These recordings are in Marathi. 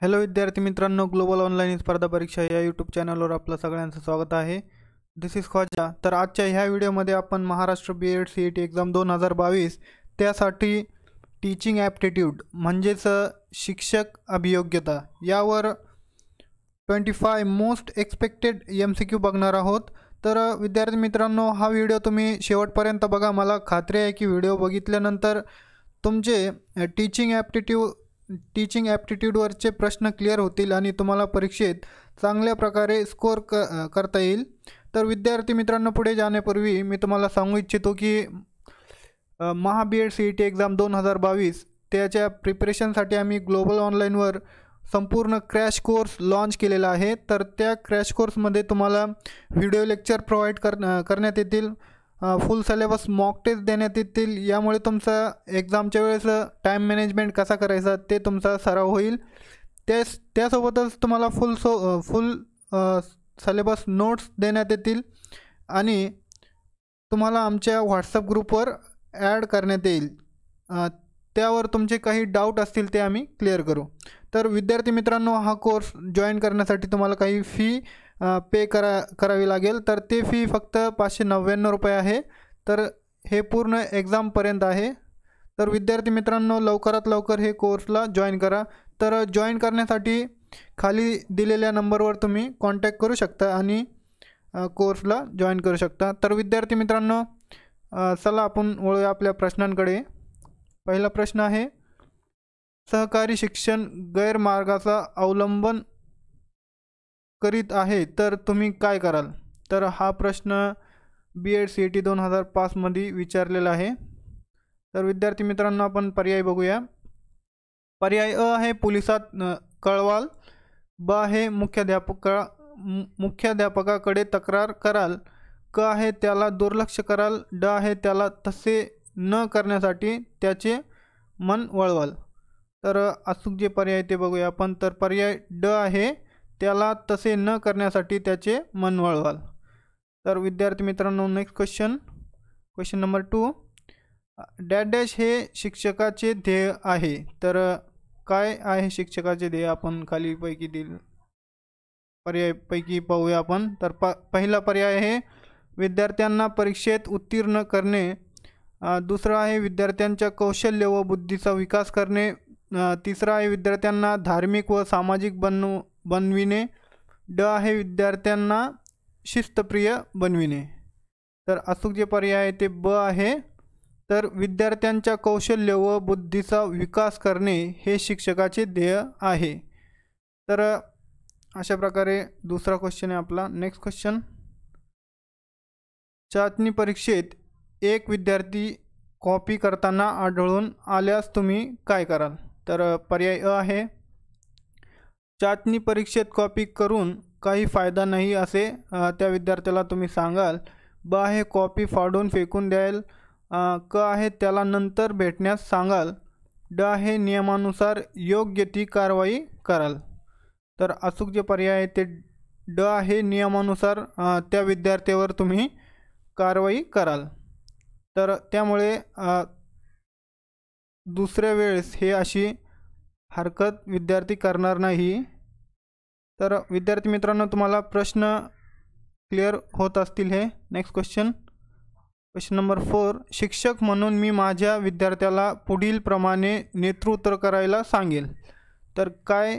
हॅलो विद्यार्थी मित्रांनो ग्लोबल ऑनलाईन स्पर्धा परीक्षा या यूट्यूब चॅनलवर आपलं सगळ्यांचं स्वागत आहे दिस इज ख्वाजा तर आजच्या ह्या व्हिडिओमध्ये आपण Maharashtra B Ed C E T exam दोन हजार बावीस त्यासाठी टीचिंग ॲप्टिट्यूड म्हणजेच शिक्षक अभियोग्यता यावर twenty five most expected M C Q बघणार आहोत तर विद्यार्थी मित्रांनो हा व्हिडिओ तुम्ही शेवटपर्यंत बघा मला खात्री आहे की व्हिडिओ बघितल्यानंतर तुमचे टीचिंग ॲप्टिट्यूड टीचिंग ॲप्टिट्यूडवरचे प्रश्न क्लिअर होतील आणि तुम्हाला परीक्षेत चांगल्या प्रकारे स्कोअर क करता येईल तर विद्यार्थी मित्रांनो पुढे जाण्यापूर्वी मी तुम्हाला सांगू इच्छितो की Maha Ed C E T exam दोन हजार बावीस त्याच्या प्रिपरेशनसाठी आम्ही ग्लोबल ऑनलाईनवर संपूर्ण क्रॅश कोर्स लॉन्च केलेला आहे तर त्या क्रॅश कोर्समध्ये तुम्हाला व्हिडिओ लेक्चर प्रोव्हाइड कर करण्यात येतील फुल सिलेबस मॉक टेस्ट देण्यात येतील यामुळे तुमचा एक्झामच्या वेळेस टाईम मॅनेजमेंट कसा करायचा ते तुमचा सराव होईल त्यास त्यासोबतच तुम्हाला full so full syllabus notes देण्यात येतील आणि तुम्हाला आमच्या व्हॉट्सअप ग्रुपवर ॲड करण्यात येईल त्यावर तुमचे काही डाऊट असतील ते आम्ही क्लिअर करू तर विद्यार्थी मित्रांनो हा कोर्स जॉईन करण्यासाठी तुम्हाला काही फी पे करा करावी लागेल तर ते फी फक्त पाचशे नव्याण्णव रुपये आहे तर हे पूर्ण एक्झामपर्यंत आहे तर विद्यार्थी मित्रांनो लवकरात लवकर हे कोर्सला जॉईन करा तर जॉईन करण्यासाठी खाली दिलेल्या नंबरवर तुम्ही कॉन्टॅक्ट करू शकता आणि कोर्सला जॉईन करू शकता तर विद्यार्थी मित्रांनो चला आपण वळूया आपल्या प्रश्नांकडे पहिला प्रश्न आहे सहकारी शिक्षण गैरमार्गाचा अवलंबन करीत आहे तर तुम्ही काय कराल तर हा प्रश्न B Ed C E T दोन हजार पाचमध्ये विचारलेला आहे तर विद्यार्थी मित्रांनो आपण पर्याय बघूया पर्याय अ आहे पोलिसात कळवाल ब आहे मुख्याध्यापका मुख्याध्यापकाकडे तक्रार कराल क आहे त्याला दुर्लक्ष कराल ड आहे त्याला तसे न करण्यासाठी त्याचे मन वळवाल तर अचूक जे पर्याय ते बघूया आपण तर पर्याय ड आहे त्याला तसे न करण्यासाठी त्याचे मन वळवाल तर विद्यार्थी मित्रांनो next question question number two dash dash हे शिक्षकाचे ध्येय आहे तर काय आहे शिक्षकाचे ध्येय आपण खालीपैकी दिल पर्यायपैकी पाहूया आपण तर प पहिला पर्याय आहे विद्यार्थ्यांना परीक्षेत उत्तीर्ण करणे दुसरा आहे विद्यार्थ्यांच्या कौशल्य व बुद्धीचा विकास करणे तिसरा आहे विद्यार्थ्यांना धार्मिक व सामाजिक बनू बनविणे ड आहे विद्यार्थ्यांना शिस्तप्रिय बनविणे तर अचूक जे पर्याय आहे ते ब आहे तर विद्यार्थ्यांच्या कौशल्य व बुद्धीचा विकास करणे हे शिक्षकाचे ध्येय आहे तर अशा प्रकारे दुसरा क्वेश्चन आहे आपला नेक्स्ट क्वेश्चन चाचणी परीक्षेत एक विद्यार्थी कॉपी करताना आढळून आल्यास तुम्ही काय कराल तर पर्याय अ आहे चाचणी परीक्षेत कॉपी करून काही फायदा नाही असे त्या विद्यार्थ्याला तुम्ही सांगाल ब आहे कॉपी फाडून फेकून द्याल क आहे त्याला नंतर भेटण्यास सांगाल ड आहे नियमानुसार योग्य ती कारवाई कराल तर अचूक जे पर्याय आहे ते ड आहे नियमानुसार त्या विद्यार्थ्यावर तुम्ही कारवाई कराल तर त्यामुळे दुसऱ्या वेळेस हे अशी हरकत विद्यार्थी करणार नाही तर विद्यार्थी मित्रांनो तुम्हाला प्रश्न क्लिअर होत असतील हे next question question number four शिक्षक म्हणून मी माझ्या विद्यार्थ्याला पुढील प्रमाणे नेतृत्व करायला सांगेल तर काय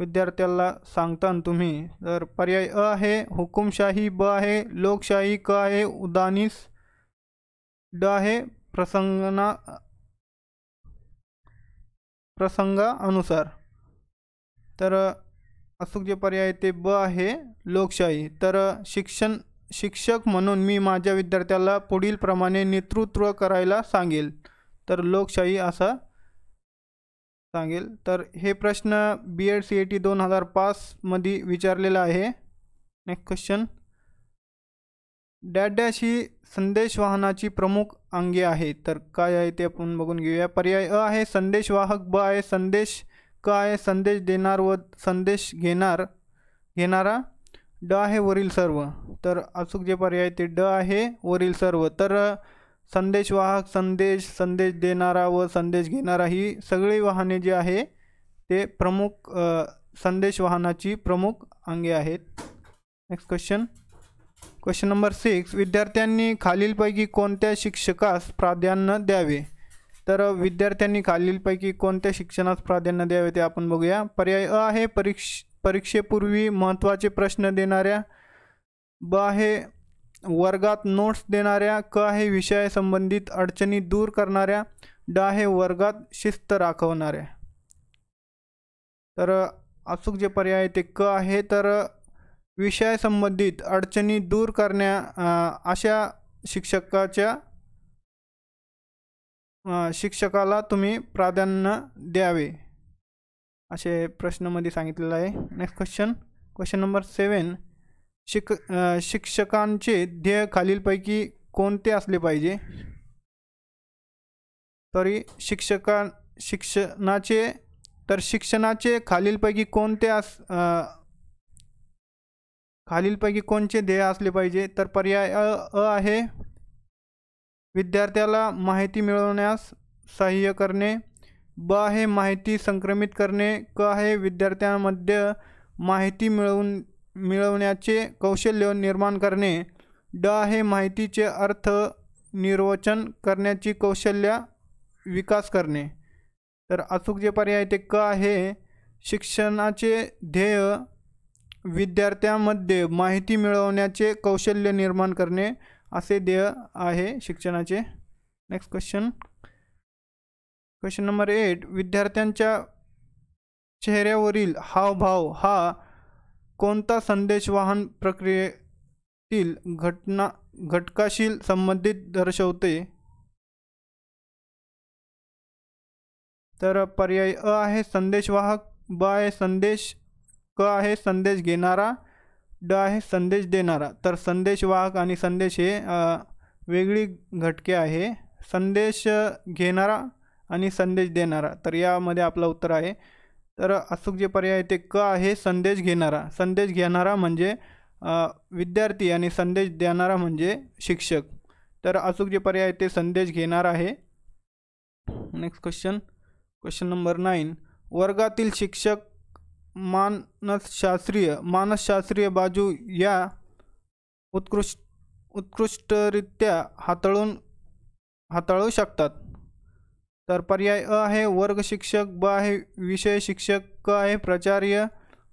विद्यार्थ्याला सांगता तुम्ही तर पर्याय अ आहे हुकुमशाही ब आहे लोकशाही क आहे उदानीस ड आहे प्रसंगना प्रसंगानुसार तर अचूक जे पर्याय ते ब आहे लोकशाही तर शिक्षण शिक्षक म्हणून मी माझ्या विद्यार्थ्याला पुढील प्रमाणे नेतृत्व करायला सांगेल तर लोकशाही असा सांगेल तर हे प्रश्न B Ed C A T दोन हजार पाचमध्ये विचारलेला आहे नेक्स्ट क्वेश्चन डॅश डॅश ही संदेशवाहनाची प्रमुख अंगे आहे तर काय आहे ते आपण बघून घेऊया पर्याय अ आहे संदेशवाहक ब आहे संदेश क आहे संदेश देणार व संदेश घेणार घेणारा ड आहे वरील सर्व तर अचूक जे पर्याय ते ड आहे वरील सर्व तर संदेशवाहक संदेश संदेश देणारा व संदेश घेणारा ही सगळी वाहने जी आहे ते प्रमुख संदेश वाहनाची प्रमुख अंगे आहेत next question question number six विद्यार्थ्यांनी खालीलपैकी कोणत्या शिक्षकास प्राधान्य द्यावे तर विद्यार्थ्यांनी खालीलपैकी कोणत्या शिक्षणास प्राधान्य द्यावे ते आपण बघूया पर्याय अ आहे परीक्ष परीक्षेपूर्वी महत्त्वाचे प्रश्न देणाऱ्या ब आहे वर्गात नोट्स देणाऱ्या क आहे विषयासंबंधित अडचणी दूर करणाऱ्या ड आहे वर्गात शिस्त राखवणाऱ्या तर अचूक जे पर्याय आहे ते क आहे तर विषयासंबंधित अडचणी दूर करण्या अशा शिक्षकाच्या शिक्षकाला तुम्ही प्राधान्य द्यावे असे प्रश्नामध्ये सांगितलेलं आहे next question question number seven शिक शिक्षकांचे ध्येय खालीलपैकी कोणते असले पाहिजे तरी शिक्षकां शिक्षणाचे तर शिक्षणाचे खालीलपैकी कोणते अस खालीलपैकी कोणचे ध्येय असले पाहिजे तर पर्याय अ आहे विद्यार्थ्याला माहिती मिळवण्यास सहाय्य करणे ब आहे माहिती संक्रमित करणे क आहे विद्यार्थ्यांमध्ये माहिती मिळवून मिळवण्याचे कौशल्य निर्माण करणे ड आहे माहितीचे अर्थ निर्वचन करण्याची कौशल्य विकास करणे तर अचूक जे पर्याय ते क आहे शिक्षणाचे ध्येय विद्यार्थ्यांमध्ये माहिती मिळवण्याचे कौशल्य निर्माण करणे असे ध्येय आहे शिक्षणाचे next question question number eight विद्यार्थ्यांच्या चेहऱ्यावरील हावभाव हा कोणता संदेशवाहन प्रक्रियेतील घटना घटकाशील संबंधित दर्शवते तर पर्याय अ आहे संदेशवाहक ब आहे संदेश क आहे संदेश घेणारा ड आहे संदेश देणारा तर संदेशवाहक आणि संदेश हे वेगळी घटके आहे संदेश घेणारा आणि संदेश देणारा तर यामध्ये आपलं उत्तर आहे तर अचूक जे पर्याय आहे ते क आहे संदेश घेणारा संदेश घेणारा म्हणजे विद्यार्थी आणि संदेश देणारा म्हणजे शिक्षक तर अचूक जे पर्याय ते संदेश घेणार आहे next question question number nine वर्गातील शिक्षक मानसशास्त्रीय मानसशास्त्रीय बाजू या उत्कृष्ट उत्कृष्टरित्या हाताळून हाताळू शकतात तर पर्याय अ आहे वर्ग शिक्षक ब आहे विषय शिक्षक क आहे प्राचार्य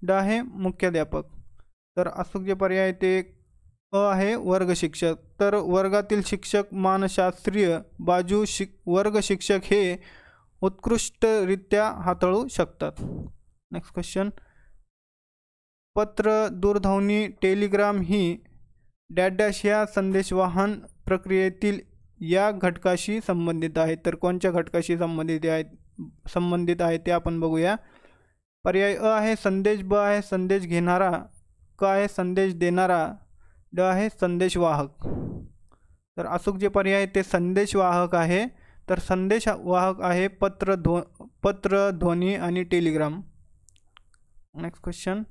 ड आहे मुख्याध्यापक तर अचूक जे पर्याय ते अ आहे वर्ग शिक्षक तर वर्गातील शिक्षक मानशास्त्रीय बाजू शिक वर्ग शिक्षक हे उत्कृष्टरित्या हाताळू शकतात नेक्स्ट क्वेश्चन पत्र दूरध्वनी टेलिग्राम ही डॅट या संदेशवाहन प्रक्रियेतील या घटकाशी संबंधित आहे तर कोणत्या घटकाशी संबंधित आहेत संबंधित आहे ते आपण बघूया पर्याय अ आहे संदेश ब आहे संदेश घेणारा क आहे संदेश देणारा ड आहे संदेशवाहक तर अचूक जे पर्याय ते संदेशवाहक आहे तर संदेशवाहक आहे पत्र ध्व पत्र ध्वनी आणि टेलिग्राम नेक्स्ट क्वेश्चन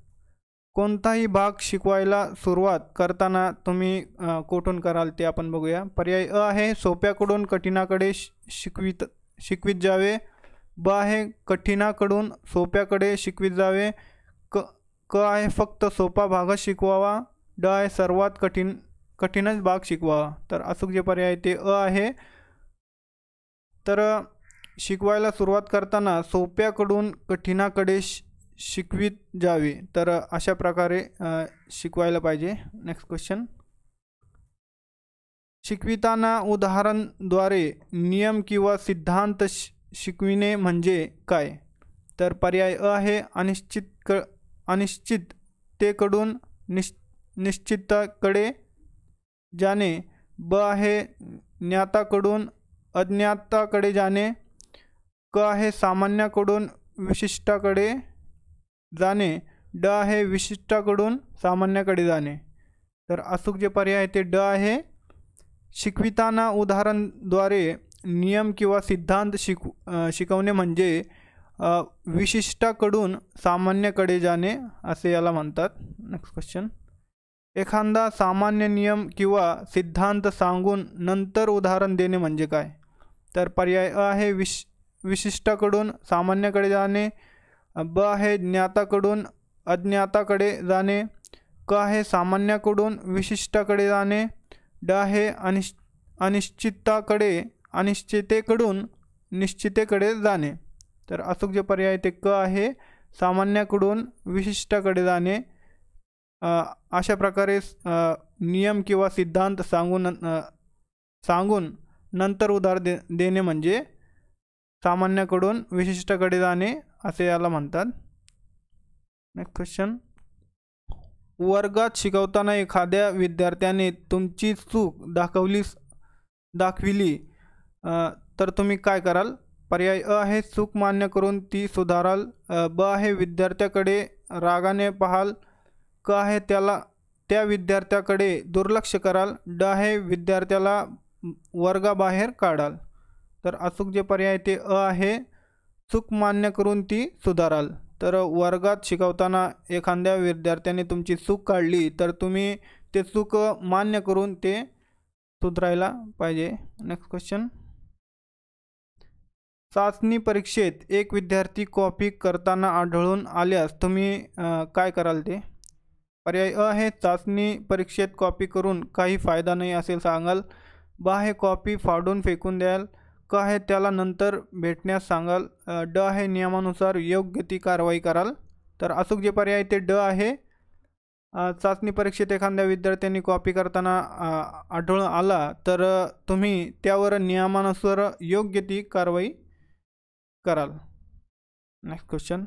कोणताही भाग शिकवायला सुरुवात करताना तुम्ही कोठून कराल ते आपण बघूया पर्याय अ आहे सोप्याकडून कठीणाकडे शिकवित शिकवित जावे ब आहे कठीणाकडून सोप्याकडे शिकवित जावे क क आहे फक्त सोपा भागच शिकवावा ड आहे सर्वात कठीण कठीणच भाग शिकवावा तर अचूक जे पर्याय ते अ आहे तर शिकवायला सुरुवात करताना सोप्याकडून कठीणाकडे श शिकवित जावी तर अशा प्रकारे शिकवायला पाहिजे नेक्स्ट क्वेश्चन शिकविताना उदाहरणद्वारे नियम किंवा सिद्धांत शिकविणे म्हणजे काय तर पर्याय अ आहे अनिश्चित क अनिश्चिततेकडून निश् निश्चिताकडे जाणे ब आहे ज्ञाताकडून अज्ञाताकडे जाणे क आहे सामान्याकडून विशिष्टाकडे जाणे ड आहे विशिष्टाकडून सामान्याकडे जाणे तर अचूक जे पर्याय आहे ते ड आहे शिकविताना उदाहरणद्वारे नियम किंवा सिद्धांत शिकव शिकवणे म्हणजे विशिष्टाकडून सामान्यकडे जाणे असे याला म्हणतात नेक्स्ट क्वेश्चन एखादा सामान्य नियम किंवा सिद्धांत सांगून नंतर उदाहरण देणे म्हणजे काय तर पर्याय अ आहे विश विशिष्टाकडून सामान्याकडे जाणे ब आहे ज्ञाताकडून अज्ञाताकडे जाणे क आहे सामान्याकडून विशिष्टाकडे जाणे ड आहे अनिश अनिश्चिताकडे अनिश्चितेकडून निश्चितेकडे जाणे तर अचूक जे पर्याय ते क आहे सामान्याकडून विशिष्टाकडे जाणे अशा प्रकारे नियम किंवा सिद्धांत सांगून सांगून नंतर उधार दे देणे म्हणजे सामान्याकडून विशिष्टाकडे जाणे असे याला म्हणतात नेक्स्ट क्वेश्चन वर्गात शिकवताना एखाद्या विद्यार्थ्याने तुमची चूक दाखवलीस दाखविली तर तुम्ही काय कराल पर्याय अ आहे चूक मान्य करून ती सुधाराल ब आहे विद्यार्थ्याकडे रागाने पाहाल क आहे त्याला त्या विद्यार्थ्याकडे दुर्लक्ष कराल ड आहे विद्यार्थ्याला वर्गाबाहेर काढाल तर अचूक जे पर्याय ते अ आहे चूक मान्य करून ती सुधाराल तर वर्गात शिकवताना एखाद्या विद्यार्थ्याने तुमची चूक काढली तर तुम्ही ते चूक मान्य करून ते सुधारायला पाहिजे नेक्स्ट क्वेश्चन चाचणी परीक्षेत एक विद्यार्थी कॉपी करताना आढळून आल्यास तुम्ही काय कराल ते पर्याय अ हे चाचणी परीक्षेत कॉपी करून काही फायदा नाही असेल सांगाल बा हे कॉपी फाडून फेकून द्याल क आहे त्याला नंतर भेटण्यास सांगाल ड आहे नियमानुसार योग्य ती कारवाई कराल तर अचूक जे पर्याय ते ड आहे चाचणी परीक्षेत एखाद्या विद्यार्थ्यांनी कॉपी करताना आढळून आला तर तुम्ही त्यावर नियमानुसार योग्य ती कारवाई कराल नेक्स्ट क्वेश्चन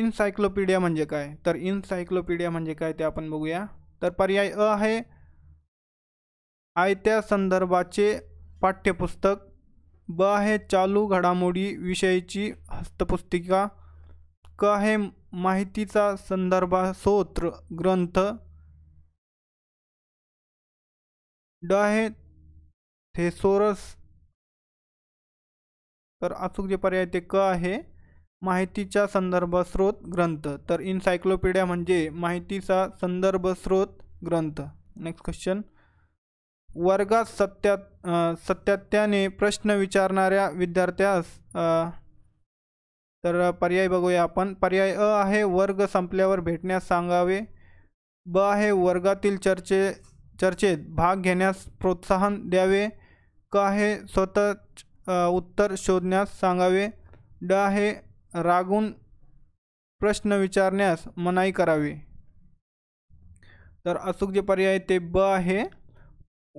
इन्सायक्लोपीडिया म्हणजे काय तर इनसायक्लोपीडिया म्हणजे काय ते आपण बघूया तर पर्याय अ आहे आयत्या संदर्भाचे पाठ्यपुस्तक ब आहे चालू घडामोडी विषयीची हस्तपुस्तिका क आहे माहितीचा संदर्भासोत्र ग्रंथ ड आहे थेसोरस तर अचूक जे पर्याय ते क आहे संदर्भ संदर्भस्रोत ग्रंथ तर इन्सायक्लोपीडिया म्हणजे माहितीचा संदर्भस्रोत ग्रंथ नेक्स्ट क्वेश्चन वर्गात सत्यात सत्यात्याने प्रश्न विचारणाऱ्या विद्यार्थ्यास तर पर्याय बघूया आपण पर्याय अ आहे वर्ग संपल्यावर भेटण्यास सांगावे ब आहे वर्गातील चर्चे चर्चेत भाग घेण्यास प्रोत्साहन द्यावे क आहे स्वतःच उत्तर शोधण्यास सांगावे ड आहे रागून प्रश्न विचारण्यास मनाई करावी तर अचूक जे पर्याय ते ब आहे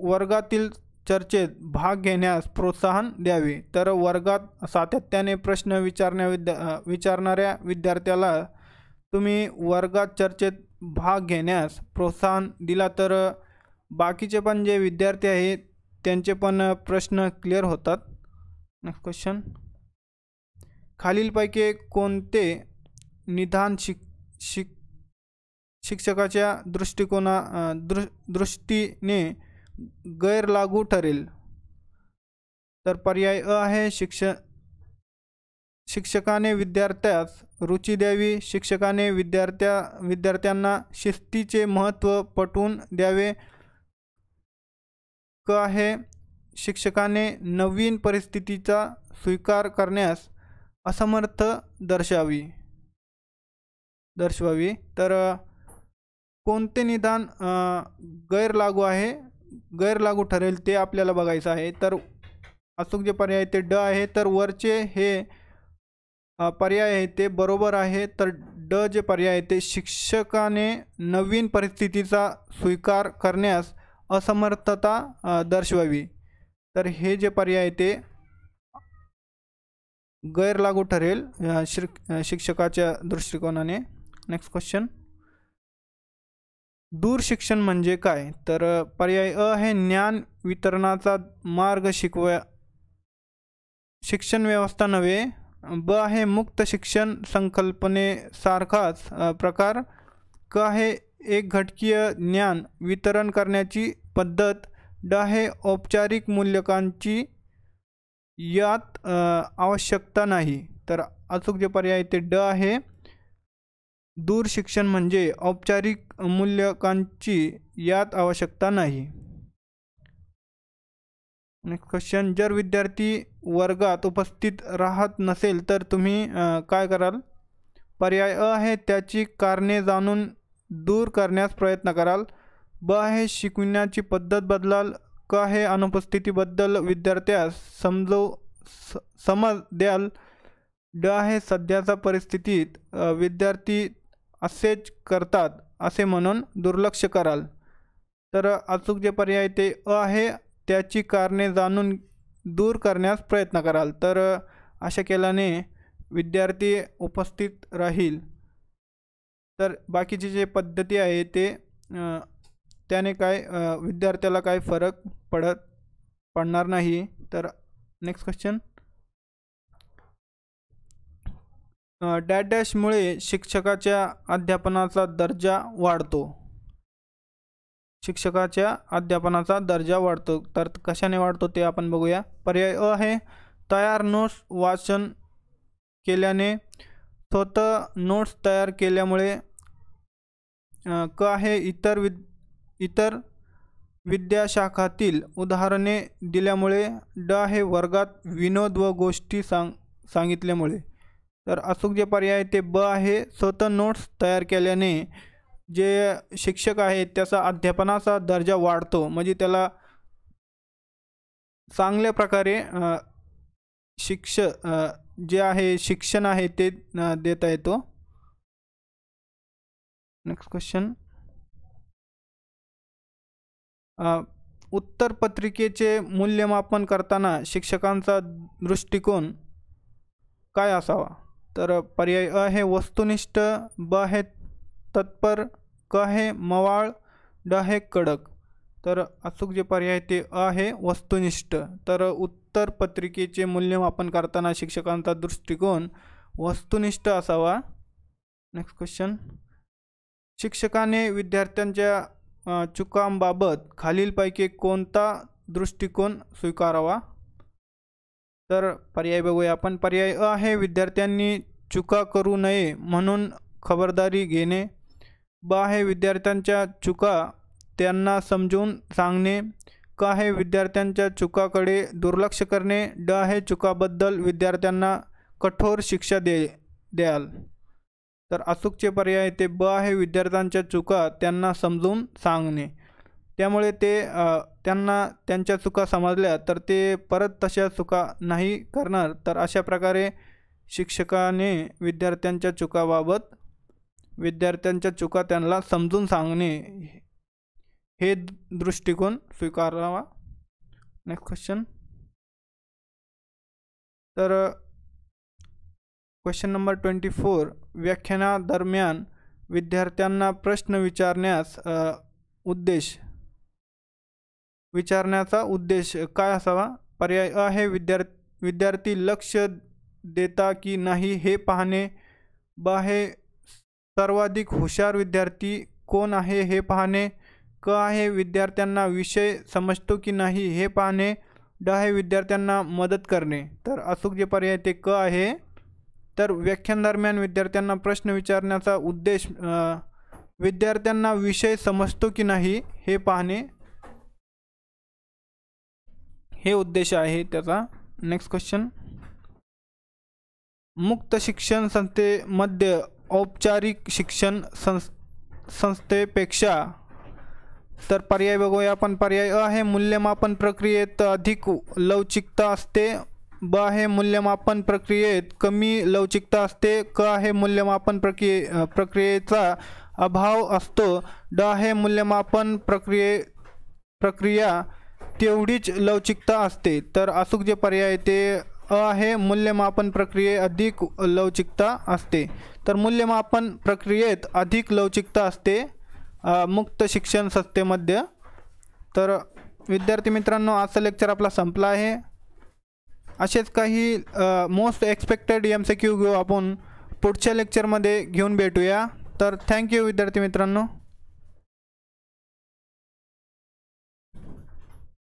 वर्गातील चर्चेत भाग घेण्यास प्रोत्साहन द्यावे तर वर्गात सातत्याने प्रश्न विचारण्या विद्या विचारणाऱ्या विद्यार्थ्याला तुम्ही वर्गात चर्चेत भाग घेण्यास प्रोत्साहन दिला तर बाकीचे पण जे विद्यार्थी आहेत त्यांचे पण प्रश्न क्लिअर होतात नेक्स्ट क्वेश्चन खालीलपैकी कोणते निदान शिक शिक शिक्षकाच्या दृष्टिकोना दृ दृष्टीने गैर लागू ठरेल तर पर्याय अ आहे शिक्ष शिक्षकाने विद्यार्थ्यास रुची द्यावी शिक्षकाने विद्यार्थ्या विद्यार्थ्यांना शिस्तीचे महत्त्व पटवून द्यावे क आहे शिक्षकाने नवीन परिस्थितीचा स्वीकार करण्यास असमर्थ दर्शावी दर्शवावी तर कोणते निदान गैर लागू आहे गैरलागू ठरेल ते आपल्याला बघायचं आहे तर अचूक जे पर्याय ते ड आहे तर वरचे हे पर्याय आहे ते बरोबर आहे तर ड जे पर्याय आहे ते शिक्षकाने नवीन परिस्थितीचा स्वीकार करण्यास असमर्थता दर्शवावी तर हे जे पर्याय ते गैरलागू ठरेल शिक्षकाच्या दृष्टिकोनाने नेक्स्ट क्वेश्चन दूर शिक्षण म्हणजे काय तर पर्याय अ हे ज्ञान वितरणाचा मार्ग शिकवया शिक्षण व्यवस्था नव्हे ब आहे मुक्त शिक्षण संकल्पनेसारखाच प्रकार क आहे एक घटकीय ज्ञान वितरण करण्याची पद्धत ड आहे औपचारिक मूल्यकांची यात आवश्यकता नाही तर अचूक जे पर्याय ते ड आहे दूर शिक्षण म्हणजे औपचारिक मूल्यकांची यात आवश्यकता नाही नेक्स्ट क्वेश्चन जर विद्यार्थी वर्गात उपस्थित राहत नसेल तर तुम्ही काय कराल पर्याय अ आहे त्याची कारणे जाणून दूर करण्यास प्रयत्न कराल ब आहे शिकविण्याची पद्धत बदलाल क हे अनुपस्थितीबद्दल विद्यार्थ्यास समजव स समज द्याल ड हे सध्याच्या परिस्थितीत विद्यार्थी असेच करतात असे म्हणून दुर्लक्ष कराल तर अचूक जे पर्याय ते अ आहे त्याची कारणे जाणून दूर करण्यास प्रयत्न कराल तर अशा केल्याने विद्यार्थी उपस्थित राहील तर बाकीचे जे पद्धती आहे ते त्याने काय विद्यार्थ्याला काय फरक पडत पडणार नाही तर नेक्स्ट क्वेश्चन डॅडॅशमुळे डॅशमुळे शिक्षकाच्या अध्यापनाचा दर्जा वाढतो शिक्षकाच्या अध्यापनाचा दर्जा वाढतो तर कशाने वाढतो ते आपण बघूया पर्याय अ आहे तयार नोट्स वाचन केल्याने स्वत नोट्स तयार केल्यामुळे क आहे इतर विद इतर विद्याशाखातील उदाहरणे दिल्यामुळे ड हे वर्गात विनोद व गोष्टी सांग सांगितल्यामुळे तर अचूक जे पर्याय आहे ते ब आहे स्वतः नोट्स तयार केल्याने जे शिक्षक आहेत त्याचा अध्यापनाचा दर्जा वाढतो म्हणजे त्याला चांगल्या प्रकारे शिक्ष जे आहे शिक्षण आहे ते देता येतो नेक्स्ट क्वेश्चन उत्तर पत्रिकेचे मूल्यमापन करताना शिक्षकांचा दृष्टिकोन काय असावा तर पर्याय अ हे वस्तुनिष्ठ ब हे तत्पर क हे मवाळ ड हे कडक तर अचूक जे पर्याय ते अ हे वस्तुनिष्ठ तर उत्तर पत्रिकेचे मूल्यमापन करताना शिक्षकांचा दृष्टिकोन वस्तुनिष्ठ असावा नेक्स्ट क्वेश्चन शिक्षकाने विद्यार्थ्यांच्या चुकांबाबत खालीलपैकी कोणता दृष्टिकोन स्वीकारावा तर पर्याय बघूया आपण पर्याय अ आहे विद्यार्थ्यांनी चुका करू नये म्हणून खबरदारी घेणे ब आहे विद्यार्थ्यांच्या चुका त्यांना समजून सांगणे क आहे विद्यार्थ्यांच्या चुकाकडे दुर्लक्ष करणे ड आहे चुकाबद्दल विद्यार्थ्यांना कठोर शिक्षा दे द्याल तर अचूकचे पर्याय ते ब आहे विद्यार्थ्यांच्या चुका त्यांना समजून सांगणे त्यामुळे ते त्यांना त्यांच्या चुका समजल्या तर ते परत तशा चुका नाही करणार तर अशा प्रकारे शिक्षकाने विद्यार्थ्यांच्या चुकाबाबत विद्यार्थ्यांच्या चुका त्यांना समजून सांगणे हे दृष्टिकोन स्वीकारावा नेक्स्ट क्वेश्चन तर क्वेश्चन नंबर ट्वेंटी फोर व्याख्यानादरम्यान विद्यार्थ्यांना प्रश्न विचारण्यास उद्देश विचारण्याचा उद्देश काय असावा पर्याय अ हे विद्यार् विद्यार्थी लक्ष देता की नाही हे पाहणे ब आहे सर्वाधिक हुशार विद्यार्थी कोण आहे हे पाहणे क आहे विद्यार्थ्यांना विषय समजतो की नाही हे पाहणे ड आहे विद्यार्थ्यांना मदत करणे तर अचूक जे पर्याय ते क आहे तर व्याख्यानदरम्यान विद्यार्थ्यांना प्रश्न विचारण्याचा उद्देश विद्यार्थ्यांना विषय समजतो की नाही हे पाहणे हे उद्देश आहे त्याचा नेक्स्ट क्वेश्चन मुक्त शिक्षण संस्थेमध्ये औपचारिक शिक्षण संस् संस्थेपेक्षा तर पर्याय बघूया आपण पर्याय अ आहे मूल्यमापन प्रक्रियेत अधिक लवचिकता असते ब आहे मूल्यमापन प्रक्रियेत कमी लवचिकता असते क आहे मूल्यमापन प्रक्रिये प्रक्रियेचा अभाव असतो ड आहे मूल्यमापन प्रक्रिये प्रक्रिया तेवढीच लवचिकता असते तर अचूक जे पर्याय ते अ आहे मूल्यमापन प्रक्रिये अधिक लवचिकता असते तर मूल्यमापन प्रक्रियेत अधिक लवचिकता असते मुक्त शिक्षण संस्थेमध्ये तर विद्यार्थी मित्रांनो आजचा लेक्चर आपला संपला आहे असेच काही most expected M C Q घेऊ आपण पुढच्या लेक्चरमध्ये घेऊन भेटूया तर थँक्यू विद्यार्थी मित्रांनो